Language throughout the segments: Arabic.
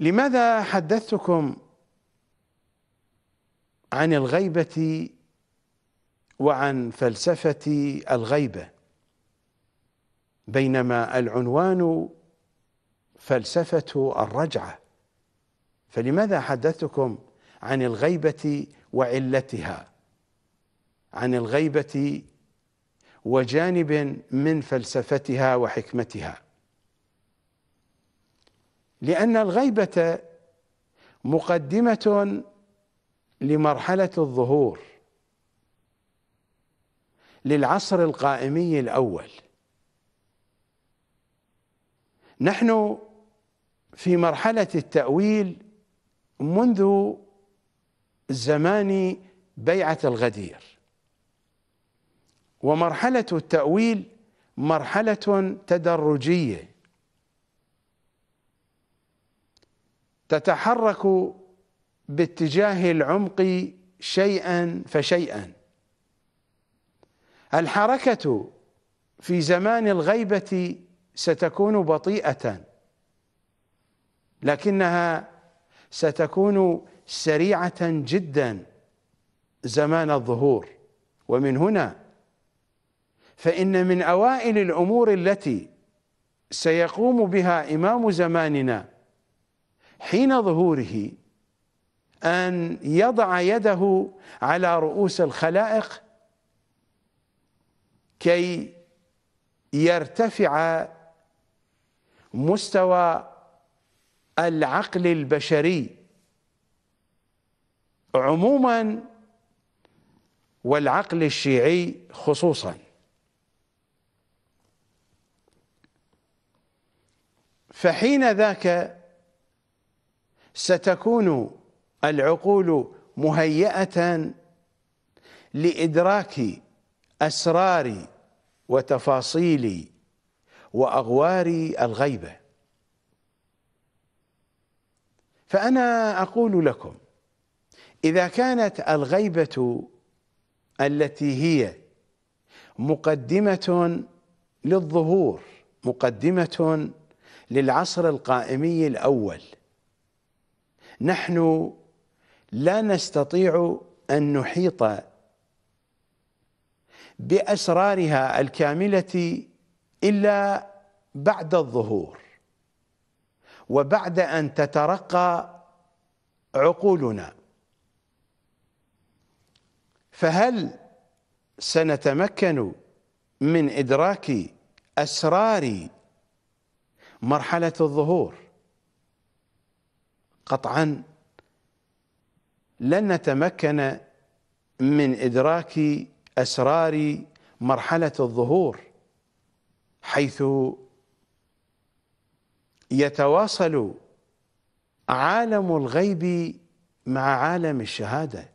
لماذا حدثتكم عن الغيبة وعن فلسفة الغيبة بينما العنوان فلسفة الرجعة فلماذا حدثتكم عن الغيبة وعلتها عن الغيبة وجانب من فلسفتها وحكمتها لأن الغيبة مقدمة لمرحلة الظهور للعصر القائمي الأول نحن في مرحلة التأويل منذ زمان بيعة الغدير ومرحلة التأويل مرحلة تدرجية تتحرك باتجاه العمق شيئا فشيئا الحركه في زمان الغيبه ستكون بطيئه لكنها ستكون سريعه جدا زمان الظهور ومن هنا فان من اوائل الامور التي سيقوم بها امام زماننا حين ظهوره أن يضع يده على رؤوس الخلائق كي يرتفع مستوى العقل البشري عموما والعقل الشيعي خصوصا فحين ذاك ستكون العقول مهيئة لإدراك أسرار وتفاصيل وأغوار الغيبة فأنا أقول لكم إذا كانت الغيبة التي هي مقدمة للظهور مقدمة للعصر القائمي الأول نحن لا نستطيع أن نحيط بأسرارها الكاملة إلا بعد الظهور وبعد أن تترقى عقولنا فهل سنتمكن من إدراك أسرار مرحلة الظهور قطعا لن نتمكن من إدراك أسرار مرحلة الظهور حيث يتواصل عالم الغيب مع عالم الشهادة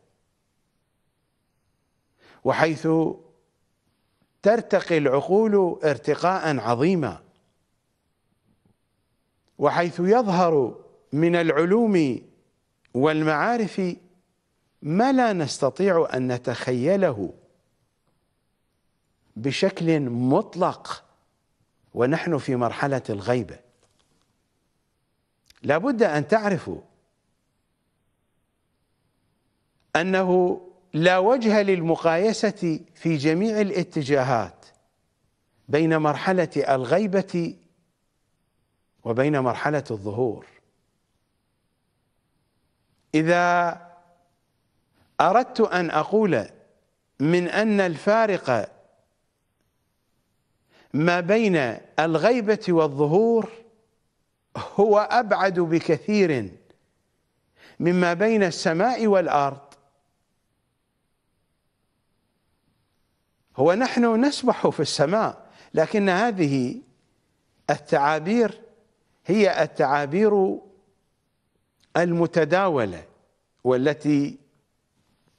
وحيث ترتقي العقول ارتقاء عظيما وحيث يظهر من العلوم والمعارف ما لا نستطيع أن نتخيله بشكل مطلق ونحن في مرحلة الغيبة لابد أن تعرفوا أنه لا وجه للمقايسة في جميع الاتجاهات بين مرحلة الغيبة وبين مرحلة الظهور إذا أردت أن أقول من أن الفارق ما بين الغيبة والظهور هو أبعد بكثير مما بين السماء والأرض هو نحن نسبح في السماء لكن هذه التعابير هي التعابير المتداولة والتي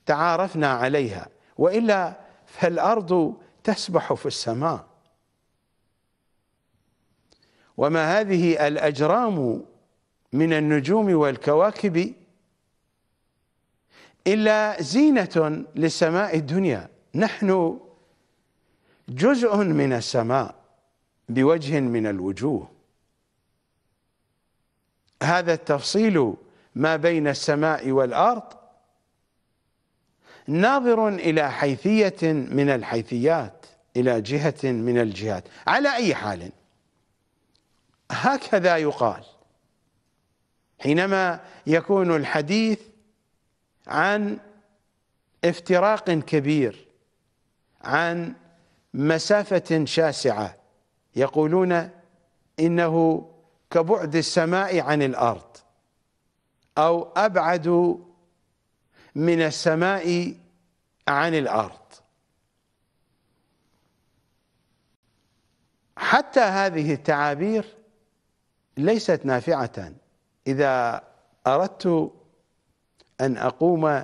تعارفنا عليها والا فالارض تسبح في السماء وما هذه الاجرام من النجوم والكواكب الا زينه للسماء الدنيا نحن جزء من السماء بوجه من الوجوه هذا التفصيل ما بين السماء والأرض ناظر إلى حيثية من الحيثيات إلى جهة من الجهات على أي حال هكذا يقال حينما يكون الحديث عن افتراق كبير عن مسافة شاسعة يقولون إنه كبعد السماء عن الأرض أو أبعد من السماء عن الأرض حتى هذه التعابير ليست نافعة إذا أردت أن أقوم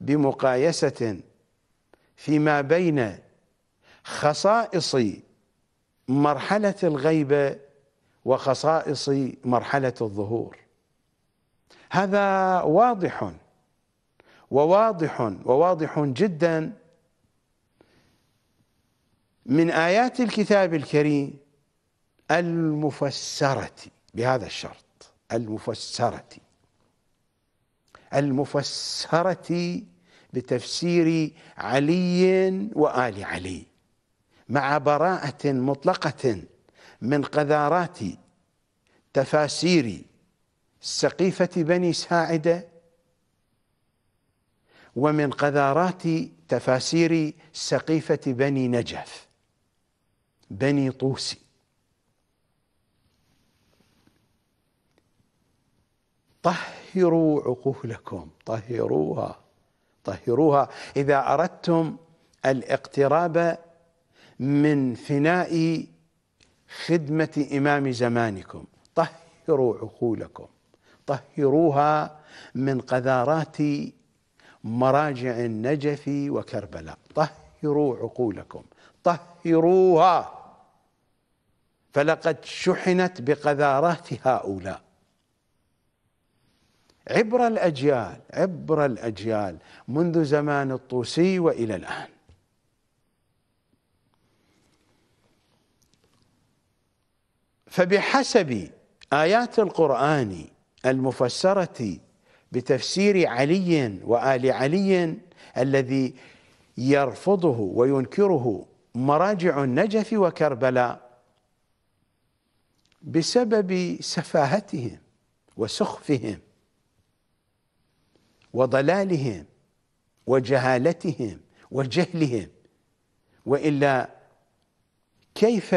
بمقايسة فيما بين خصائص مرحلة الغيبة وخصائص مرحلة الظهور هذا واضح وواضح وواضح جدا من آيات الكتاب الكريم المفسرة بهذا الشرط المفسرة المفسرة بتفسير علي وآل علي مع براءة مطلقة من قذارات تفاسير سقيفة بني ساعدة ومن قذارات تفاسير سقيفة بني نجف بني طوسي طهروا عقولكم طهروها طهروها إذا أردتم الاقتراب من فناء خدمة إمام زمانكم طهروا عقولكم طهروها من قذارات مراجع النجف وكربلاء طهروا عقولكم طهروها فلقد شحنت بقذارات هؤلاء عبر الاجيال عبر الاجيال منذ زمان الطوسي والى الان فبحسب ايات القران المفسرة بتفسير علي وآل علي الذي يرفضه وينكره مراجع النجف وكربلاء بسبب سفاهتهم وسخفهم وضلالهم وجهالتهم وجهلهم والا كيف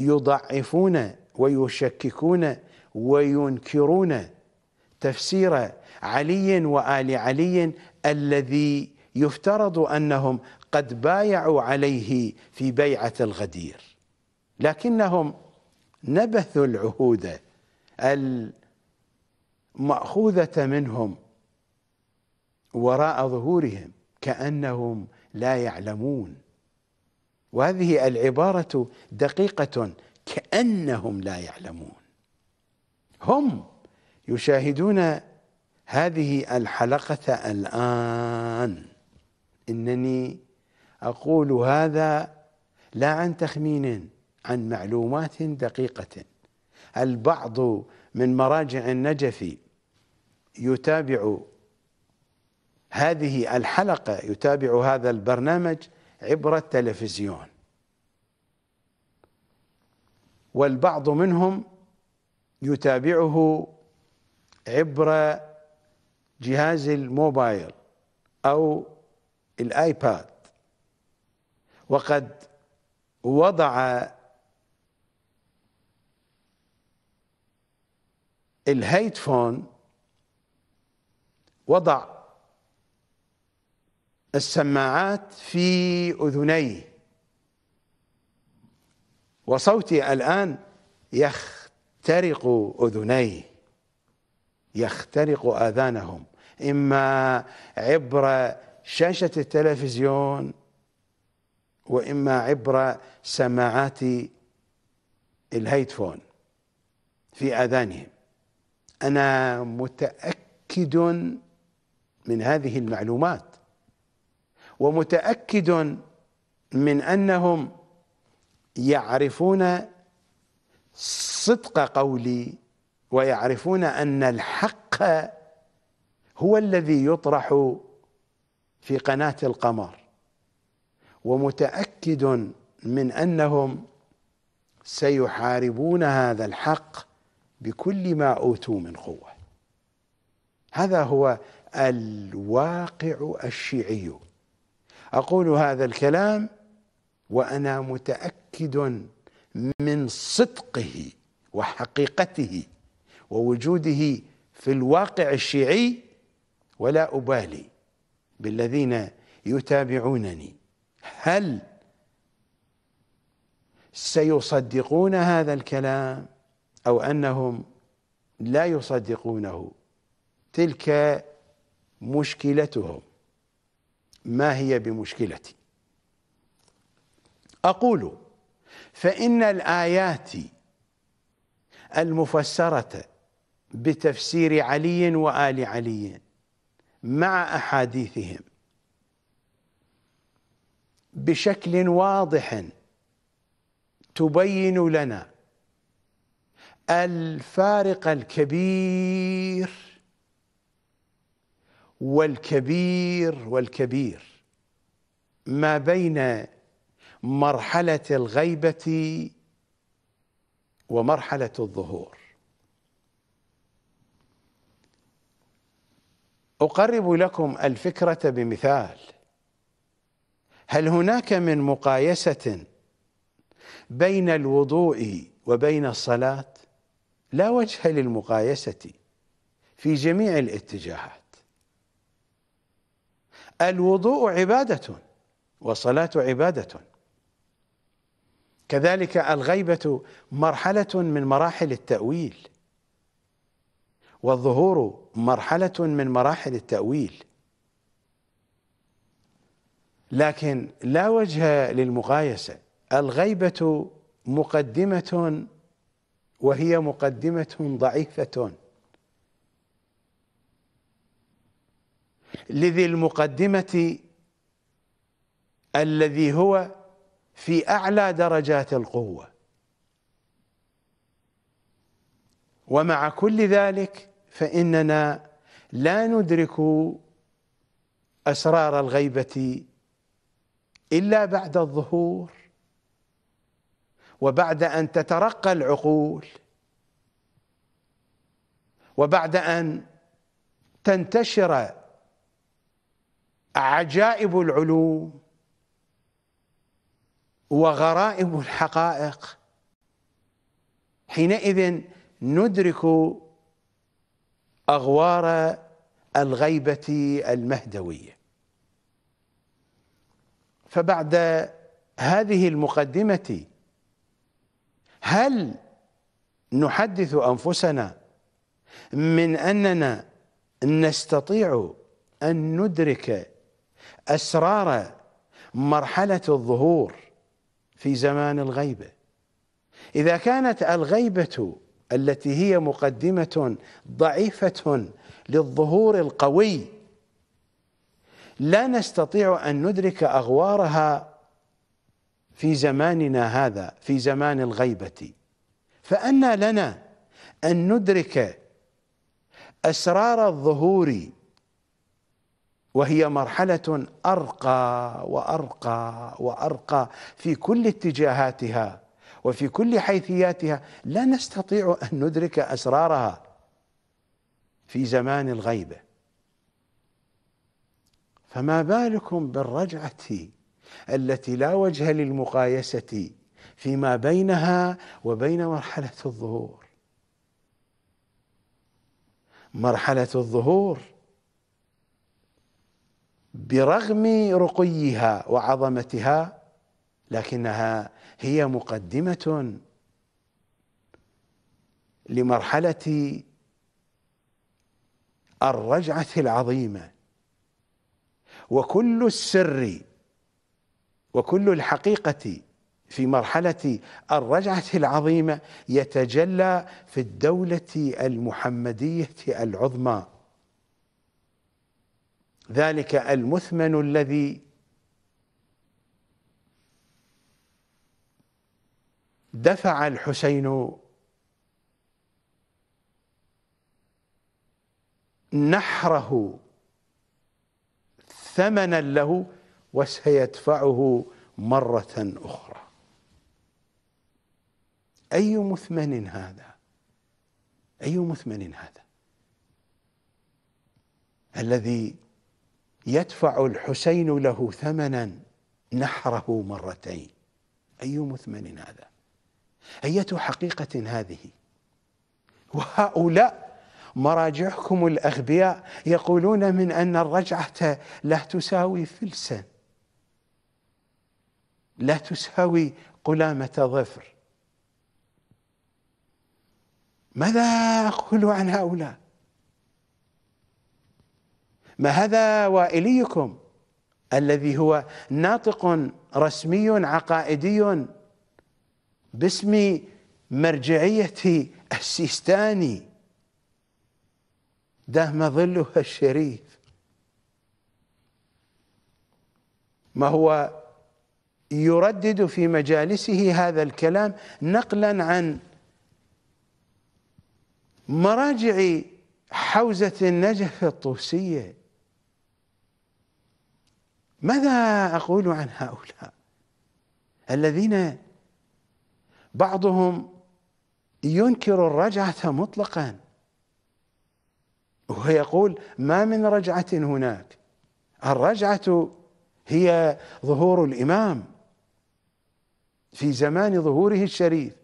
يضعفون ويشككون وينكرون تفسير علي وآل علي الذي يفترض أنهم قد بايعوا عليه في بيعة الغدير لكنهم نبثوا العهود المأخوذة منهم وراء ظهورهم كأنهم لا يعلمون وهذه العبارة دقيقة كأنهم لا يعلمون هم يشاهدون هذه الحلقة الآن إنني أقول هذا لا عن تخمين عن معلومات دقيقة البعض من مراجع النجف يتابع هذه الحلقة يتابع هذا البرنامج عبر التلفزيون والبعض منهم يتابعه عبر جهاز الموبايل او الايباد وقد وضع الهيدفون وضع السماعات في اذنيه وصوتي الان يخترق اذنيه يخترق آذانهم إما عبر شاشة التلفزيون وإما عبر سماعات الهيدفون في آذانهم أنا متأكد من هذه المعلومات ومتأكد من أنهم يعرفون صدق قولي ويعرفون ان الحق هو الذي يطرح في قناه القمر ومتاكد من انهم سيحاربون هذا الحق بكل ما اوتوا من قوه هذا هو الواقع الشيعي اقول هذا الكلام وانا متاكد من صدقه وحقيقته ووجوده في الواقع الشيعي ولا أبالي بالذين يتابعونني هل سيصدقون هذا الكلام أو أنهم لا يصدقونه تلك مشكلتهم ما هي بمشكلتي أقول فإن الآيات المفسرة بتفسير علي وآل علي مع أحاديثهم بشكل واضح تبين لنا الفارق الكبير والكبير والكبير ما بين مرحلة الغيبة ومرحلة الظهور اقرب لكم الفكره بمثال هل هناك من مقايسه بين الوضوء وبين الصلاه لا وجه للمقايسه في جميع الاتجاهات الوضوء عباده والصلاه عباده كذلك الغيبه مرحله من مراحل التاويل والظهور مرحله من مراحل التاويل لكن لا وجه للمقايسه الغيبه مقدمه وهي مقدمه ضعيفه لذي المقدمه الذي هو في اعلى درجات القوه ومع كل ذلك فاننا لا ندرك اسرار الغيبه الا بعد الظهور وبعد ان تترقى العقول وبعد ان تنتشر عجائب العلوم وغرائب الحقائق حينئذ ندرك أغوار الغيبة المهدوية فبعد هذه المقدمة هل نحدث أنفسنا من أننا نستطيع أن ندرك أسرار مرحلة الظهور في زمان الغيبة إذا كانت الغيبة التي هي مقدمة ضعيفة للظهور القوي لا نستطيع أن ندرك أغوارها في زماننا هذا في زمان الغيبة فأنى لنا أن ندرك أسرار الظهور وهي مرحلة أرقى وأرقى وأرقى في كل اتجاهاتها وفي كل حيثياتها لا نستطيع ان ندرك اسرارها في زمان الغيبه فما بالكم بالرجعه التي لا وجه للمقايسه فيما بينها وبين مرحله الظهور مرحله الظهور برغم رقيها وعظمتها لكنها هي مقدمة لمرحلة الرجعة العظيمة وكل السر وكل الحقيقة في مرحلة الرجعة العظيمة يتجلى في الدولة المحمدية العظمى ذلك المثمن الذي دفع الحسين نحره ثمنا له وسيدفعه مرة أخرى أي مثمن هذا أي مثمن هذا الذي يدفع الحسين له ثمنا نحره مرتين أي مثمن هذا أية حقيقة هذه وهؤلاء مراجعكم الأغبياء يقولون من أن الرجعة لا تساوي فلسا لا تساوي قلامة ظفر ماذا أقول عن هؤلاء ما هذا وائليكم الذي هو ناطق رسمي عقائدي باسم مرجعية السيستاني دام ظلها الشريف ما هو يردد في مجالسه هذا الكلام نقلا عن مراجع حوزة النجف الطوسية ماذا أقول عن هؤلاء الذين بعضهم ينكر الرجعة مطلقا ويقول ما من رجعة هناك الرجعة هي ظهور الإمام في زمان ظهوره الشريف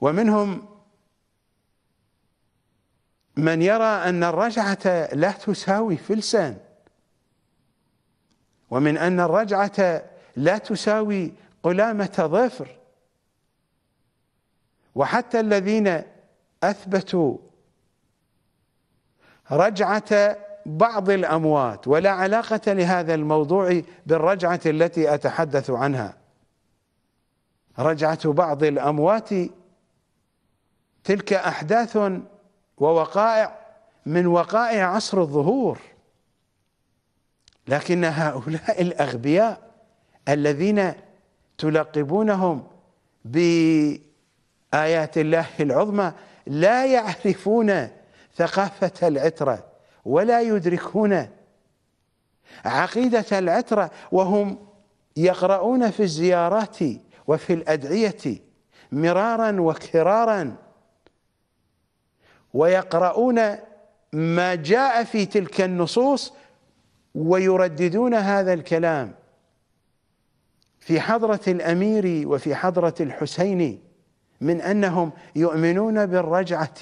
ومنهم من يرى أن الرجعة لا تساوي فلسا ومن أن الرجعة لا تساوي قلامة ظفر وحتى الذين أثبتوا رجعة بعض الأموات ولا علاقة لهذا الموضوع بالرجعة التي أتحدث عنها رجعة بعض الأموات تلك أحداث ووقائع من وقائع عصر الظهور لكن هؤلاء الأغبياء الذين تلقبونهم بآيات الله العظمى لا يعرفون ثقافة العترة ولا يدركون عقيدة العترة وهم يقرؤون في الزيارات وفي الأدعية مرارا وكرارا ويقرؤون ما جاء في تلك النصوص ويرددون هذا الكلام في حضرة الأمير وفي حضرة الحسين من أنهم يؤمنون بالرجعة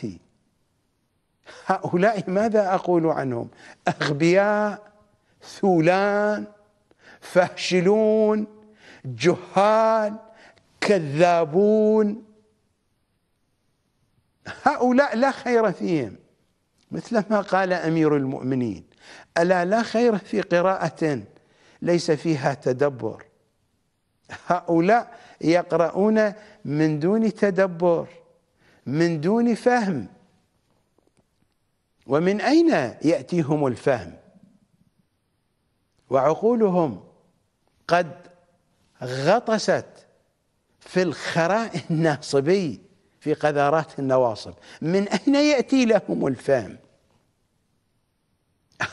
هؤلاء ماذا أقول عنهم أغبياء ثولان فاشلون جهال كذابون هؤلاء لا خير فيهم مثل ما قال أمير المؤمنين ألا لا خير في قراءة ليس فيها تدبر هؤلاء يقرؤون من دون تدبر من دون فهم ومن أين يأتيهم الفهم وعقولهم قد غطست في الخراء الناصبي في قذارات النواصب من أين يأتي لهم الفهم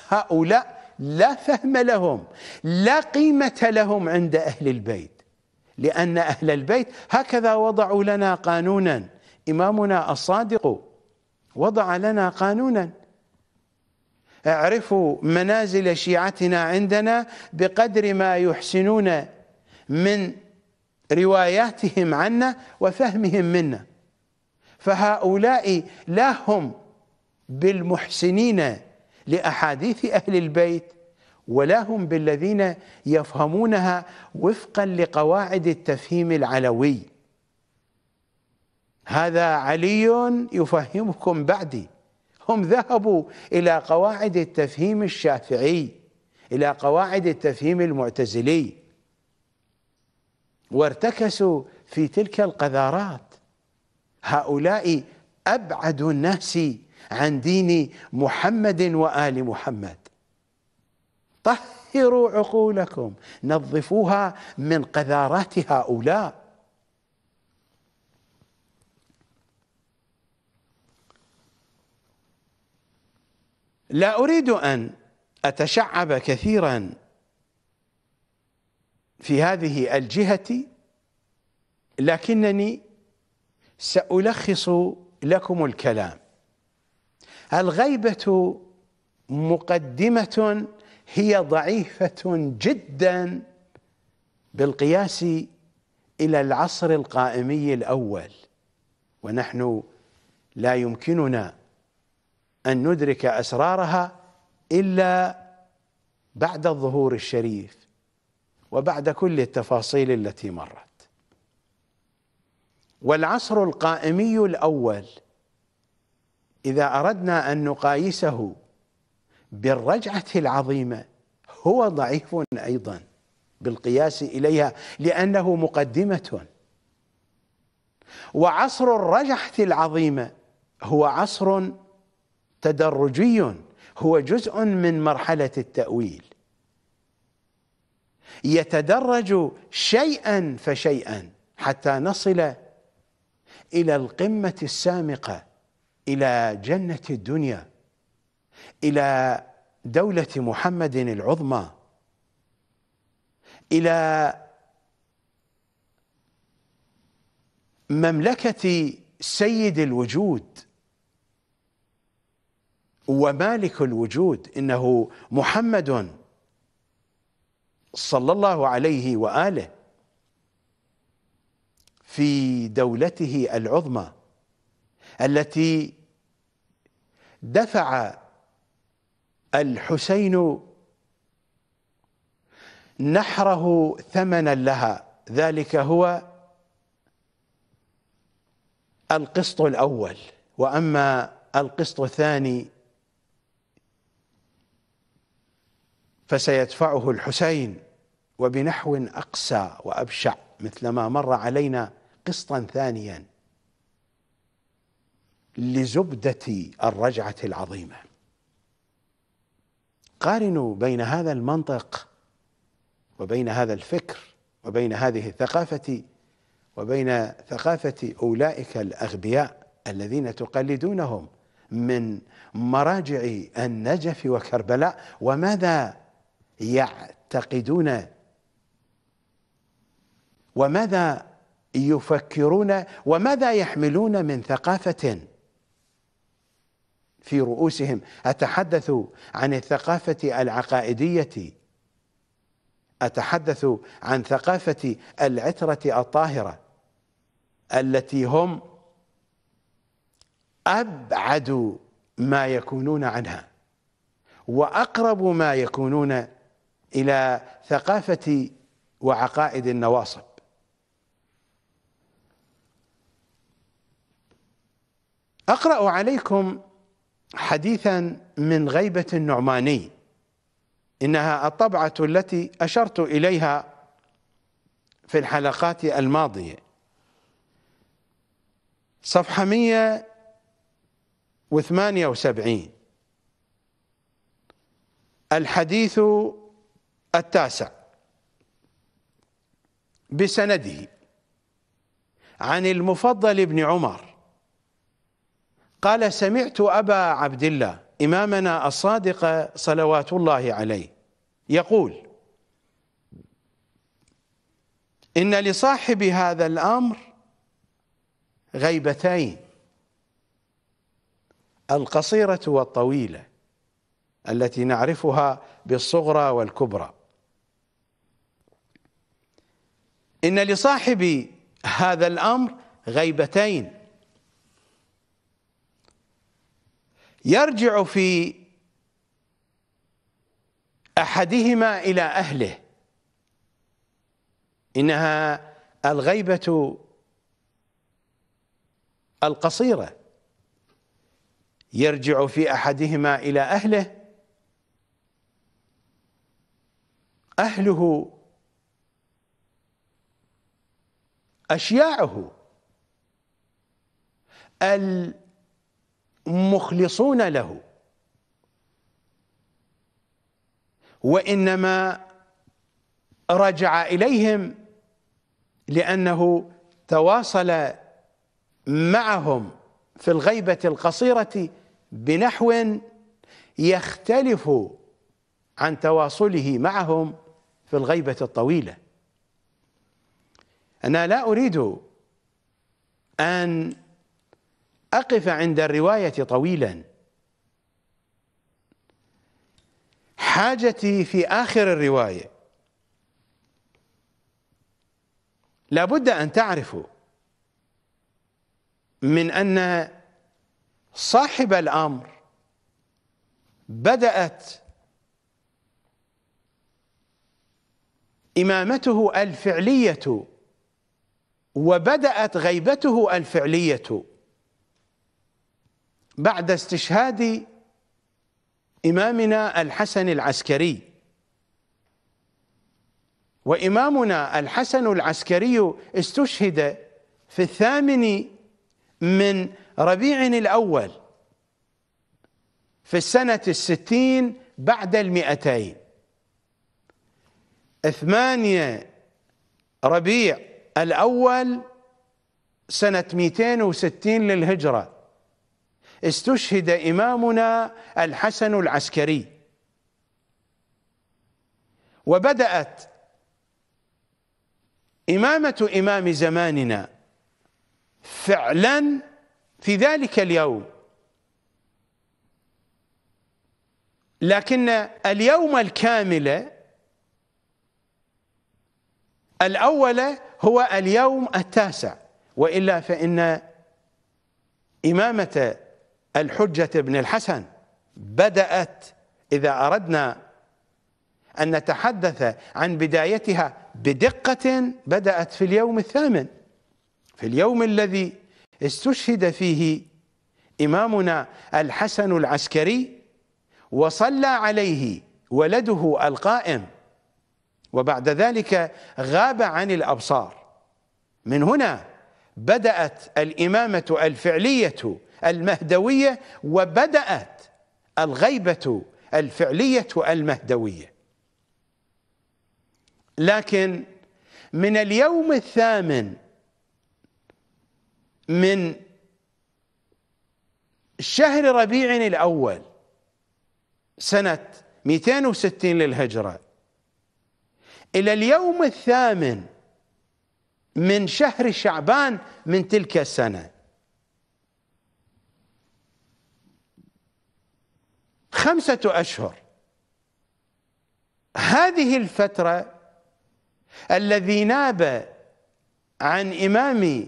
هؤلاء لا فهم لهم لا قيمة لهم عند أهل البيت لأن أهل البيت هكذا وضعوا لنا قانونا إمامنا الصادق وضع لنا قانونا اعرفوا منازل شيعتنا عندنا بقدر ما يحسنون من رواياتهم عنا وفهمهم منا فهؤلاء لا هم بالمحسنين لأحاديث أهل البيت ولا هم بالذين يفهمونها وفقا لقواعد التفهيم العلوي هذا علي يفهمكم بعدي هم ذهبوا إلى قواعد التفهيم الشافعي إلى قواعد التفهيم المعتزلي وارتكسوا في تلك القذارات هؤلاء أبعد الناس عن دين محمد وآل محمد طهروا عقولكم نظفوها من قذارات هؤلاء لا اريد ان اتشعب كثيرا في هذه الجهه لكنني سالخص لكم الكلام الغيبه مقدمه هي ضعيفة جدا بالقياس إلى العصر القائمي الأول ونحن لا يمكننا أن ندرك أسرارها إلا بعد الظهور الشريف وبعد كل التفاصيل التي مرت والعصر القائمي الأول إذا أردنا أن نقايسه بالرجعة العظيمة هو ضعيف أيضا بالقياس إليها لأنه مقدمة وعصر الرجعة العظيمة هو عصر تدرجي هو جزء من مرحلة التأويل يتدرج شيئا فشيئا حتى نصل إلى القمة السامقة إلى جنة الدنيا إلى دولة محمد العظمى إلى مملكة سيد الوجود ومالك الوجود إنه محمد صلى الله عليه وآله في دولته العظمى التي دفع الحسين نحره ثمنا لها ذلك هو القسط الأول وأما القسط الثاني فسيدفعه الحسين وبنحو أقسى وأبشع مثلما مر علينا قسطا ثانيا لزبدة الرجعة العظيمة قارنوا بين هذا المنطق وبين هذا الفكر وبين هذه الثقافة وبين ثقافة أولئك الأغبياء الذين تقلدونهم من مراجع النجف وكربلاء وماذا يعتقدون وماذا يفكرون وماذا يحملون من ثقافة في رؤوسهم أتحدث عن الثقافة العقائدية أتحدث عن ثقافة العترة الطاهرة التي هم أبعد ما يكونون عنها وأقرب ما يكونون إلى ثقافة وعقائد النواصب أقرأ عليكم حديثا من غيبة النعماني إنها الطبعة التي أشرت إليها في الحلقات الماضية صفحة 178 الحديث التاسع بسنده عن المفضل بن عمر قال سمعت أبا عبد الله إمامنا الصادق صلوات الله عليه يقول إن لصاحب هذا الأمر غيبتين القصيرة والطويلة التي نعرفها بالصغرى والكبرى إن لصاحب هذا الأمر غيبتين يرجع في احدهما الى اهله انها الغيبه القصيره يرجع في احدهما الى اهله اهله اشياعه ال مخلصون له وانما رجع اليهم لانه تواصل معهم في الغيبه القصيره بنحو يختلف عن تواصله معهم في الغيبه الطويله انا لا اريد ان أقف عند الرواية طويلا حاجتي في آخر الرواية لابد أن تعرفوا من أن صاحب الأمر بدأت إمامته الفعلية وبدأت غيبته الفعلية بعد استشهاد إمامنا الحسن العسكري وإمامنا الحسن العسكري استشهد في الثامن من ربيع الأول في السنة الستين بعد المئتين ثمانية ربيع الأول سنة 260 للهجرة استشهد إمامنا الحسن العسكري وبدأت إمامة إمام زماننا فعلا في ذلك اليوم لكن اليوم الكامل الأول هو اليوم التاسع وإلا فإن إمامة الحجة ابن الحسن بدأت إذا أردنا أن نتحدث عن بدايتها بدقة بدأت في اليوم الثامن في اليوم الذي استشهد فيه إمامنا الحسن العسكري وصلى عليه ولده القائم وبعد ذلك غاب عن الأبصار من هنا بدأت الإمامة الفعلية المهدوية وبدأت الغيبة الفعلية المهدوية لكن من اليوم الثامن من شهر ربيع الأول سنة 260 للهجرة إلى اليوم الثامن من شهر شعبان من تلك السنة خمسة أشهر هذه الفترة الذي ناب عن إمام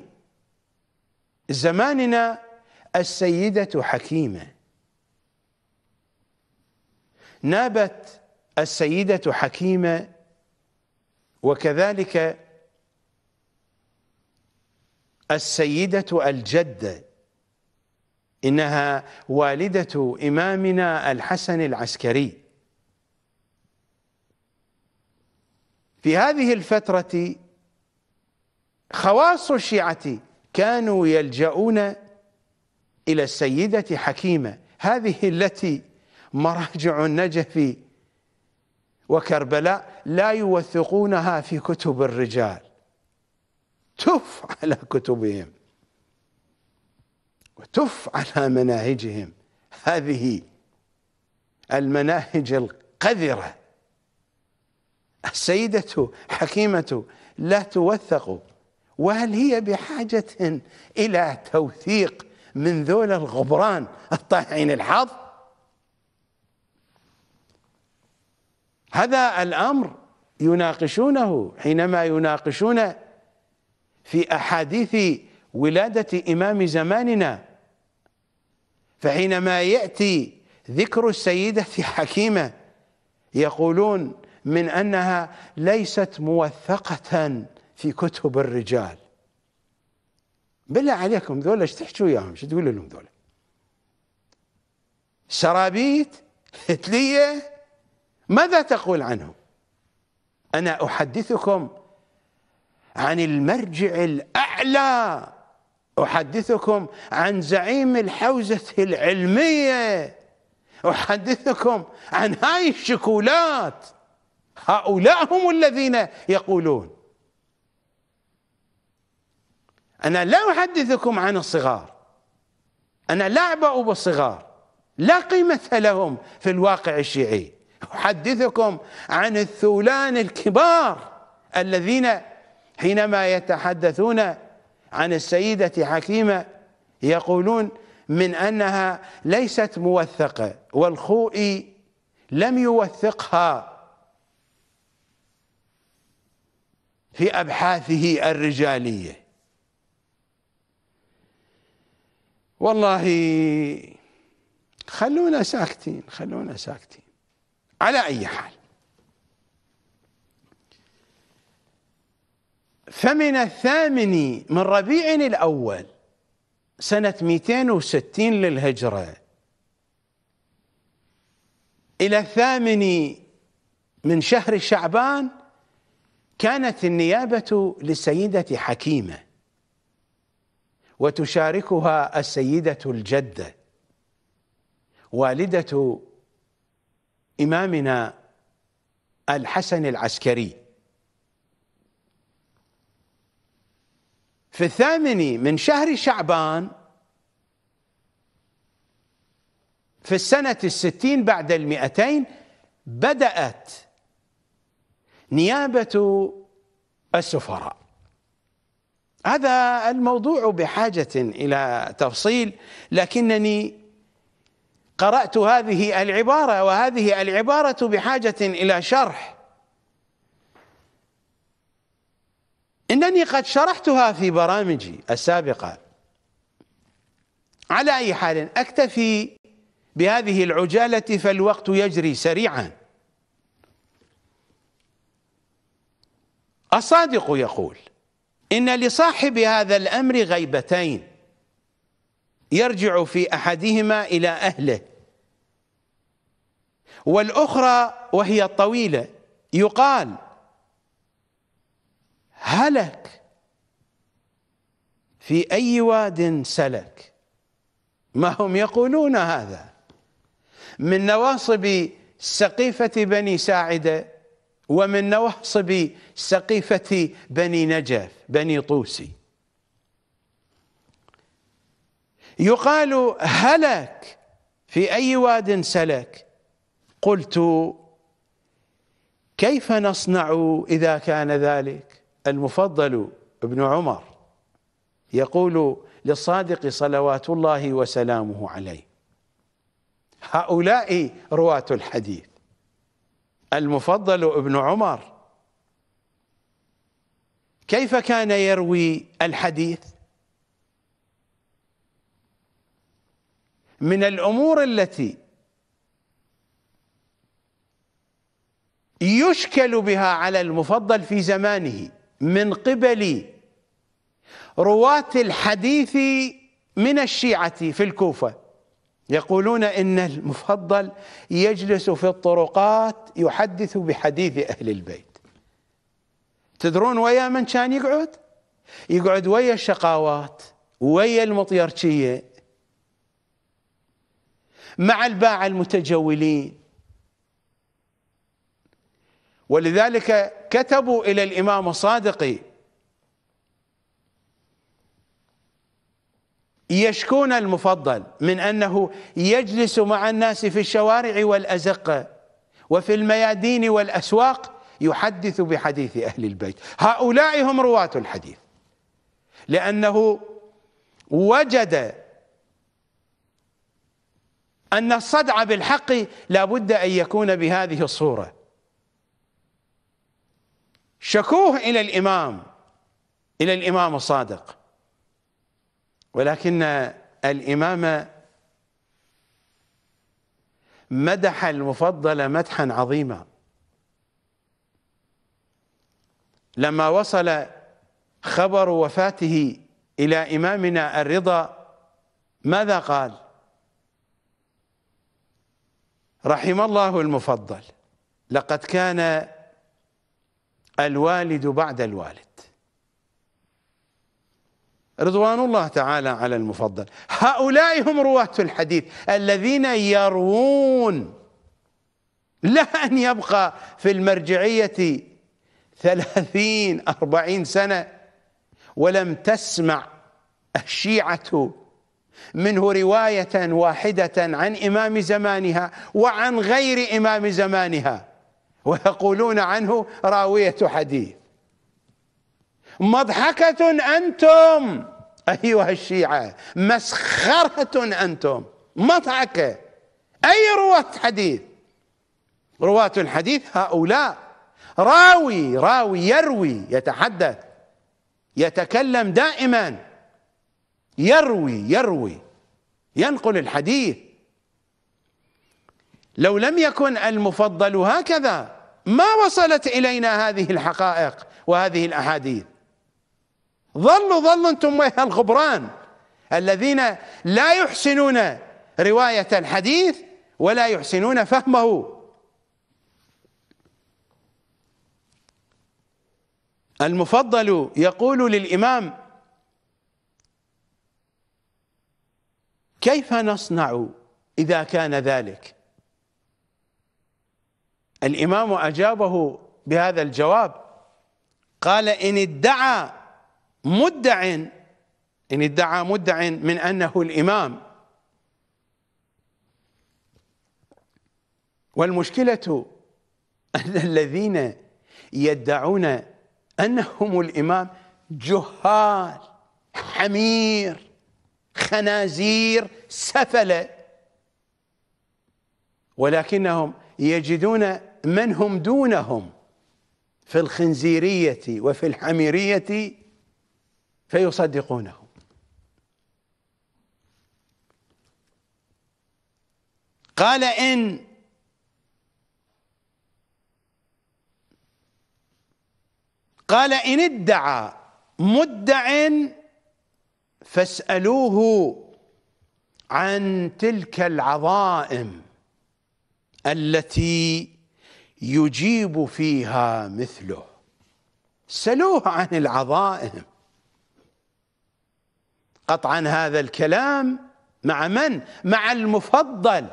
زماننا السيدة حكيمة نابت السيدة حكيمة وكذلك السيدة الجدة إنها والدة إمامنا الحسن العسكري في هذه الفترة خواص الشيعة كانوا يلجؤون إلى السيدة حكيمة هذه التي مراجع النجف وكربلاء لا يوثقونها في كتب الرجال تف على كتبهم وتف على مناهجهم هذه المناهج القذرة السيدة حكيمة لا توثق وهل هي بحاجة إلى توثيق من ذول الغبران الطائعين الحظ هذا الأمر يناقشونه حينما يناقشون في أحاديث ولادة إمام زماننا فحينما يأتي ذكر السيدة حكيمة يقولون من أنها ليست موثقة في كتب الرجال بالله عليكم ذولا ايش تحكوا وياهم ايش تقولوا لهم ذولا سرابيت هتلية ماذا تقول عنه أنا أحدثكم عن المرجع الأعلى أحدثكم عن زعيم الحوزة العلمية أحدثكم عن هاي الشكولات هؤلاء هم الذين يقولون أنا لا أحدثكم عن الصغار أنا لا أعبأ بالصغار لا قيمة لهم في الواقع الشيعي أحدثكم عن الثولان الكبار الذين حينما يتحدثون عن السيدة حكيمة يقولون من أنها ليست موثقة والخوئي لم يوثقها في أبحاثه الرجالية والله خلونا ساكتين خلونا ساكتين على أي حال فمن الثامن من ربيع الأول سنة 260 للهجرة إلى الثامن من شهر شعبان كانت النيابة للسيدة حكيمة وتشاركها السيدة الجدة والدة إمامنا الحسن العسكري في الثامن من شهر شعبان في السنة الستين بعد المئتين بدأت نيابة السفراء هذا الموضوع بحاجة إلى تفصيل لكنني قرأت هذه العبارة وهذه العبارة بحاجة إلى شرح إنني قد شرحتها في برامجي السابقة على أي حال أكتفي بهذه العجالة فالوقت يجري سريعا الصادق يقول إن لصاحب هذا الأمر غيبتين يرجع في أحدهما إلى أهله والأخرى وهي الطويلة يقال هلك في أي واد سلك ما هم يقولون هذا من نواصب سقيفة بني ساعدة ومن نواصب سقيفة بني نجف بني طوسي يقال هلك في أي واد سلك قلت كيف نصنع إذا كان ذلك المفضل ابن عمر يقول للصادق صلوات الله وسلامه عليه هؤلاء رواة الحديث المفضل ابن عمر كيف كان يروي الحديث من الأمور التي يشكل بها على المفضل في زمانه من قبل رواة الحديث من الشيعة في الكوفة يقولون إن المفضل يجلس في الطرقات يحدث بحديث أهل البيت تدرون ويا من كان يقعد؟ يقعد ويا الشقاوات ويا المطيرشية مع الباعة المتجولين ولذلك كتبوا إلى الإمام الصادق يشكون المفضل من أنه يجلس مع الناس في الشوارع والأزقة وفي الميادين والأسواق يحدث بحديث أهل البيت هؤلاء هم رواة الحديث لأنه وجد أن الصدع بالحق لا بد أن يكون بهذه الصورة شكوه إلى الإمام إلى الإمام الصادق ولكن الإمام مدح المفضل مدحا عظيما لما وصل خبر وفاته إلى إمامنا الرضا ماذا قال رحم الله المفضل لقد كان الوالد بعد الوالد رضوان الله تعالى على المفضل هؤلاء هم رواة الحديث الذين يروون لا أن يبقى في المرجعية ثلاثين أربعين سنة ولم تسمع الشيعة منه رواية واحدة عن إمام زمانها وعن غير إمام زمانها ويقولون عنه راوية حديث مضحكة أنتم أيها الشيعة مسخرة أنتم مضحكة أي رواة حديث رواة الحديث هؤلاء راوي راوي يروي يتحدث يتكلم دائما يروي يروي ينقل الحديث لو لم يكن المفضل هكذا ما وصلت الينا هذه الحقائق وهذه الاحاديث ظلوا انتم أيها الغبران الذين لا يحسنون روايه الحديث ولا يحسنون فهمه المفضل يقول للامام كيف نصنع اذا كان ذلك الامام اجابه بهذا الجواب قال ان ادعى مدع ان ادعى مدع من انه الامام والمشكله ان الذين يدعون انهم الامام جهال حمير خنازير سفله ولكنهم يجدون من هم دونهم في الخنزيرية وفي الحميرية فيصدقونهم قال إن قال إن ادعى مدع فاسألوه عن تلك العظائم التي يجيب فيها مثله سلوه عن العظائم قطعا هذا الكلام مع من مع المفضل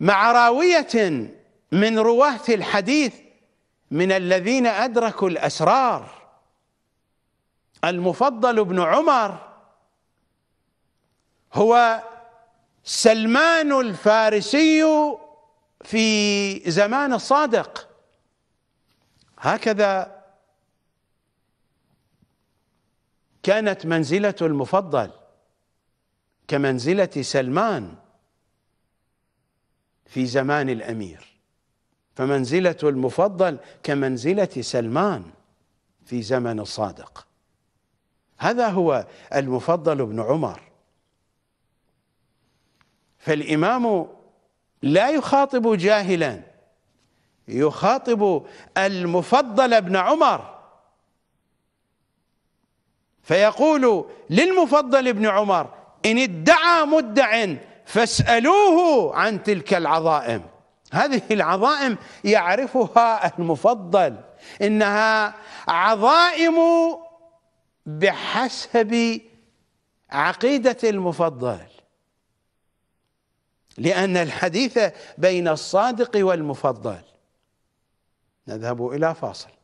مع راوية من رواة الحديث من الذين أدركوا الأسرار المفضل بن عمر هو سلمان الفارسي في زمان الصادق هكذا كانت منزلة المفضل كمنزلة سلمان في زمان الأمير فمنزلة المفضل كمنزلة سلمان في زمن الصادق هذا هو المفضل بن عمر فالإمام لا يخاطب جاهلا يخاطب المفضل بن عمر فيقول للمفضل بن عمر إن ادعى مدع فاسألوه عن تلك العظائم هذه العظائم يعرفها المفضل إنها عظائم بحسب عقيدة المفضل لأن الحديث بين الصادق والمفضل نذهب إلى فاصل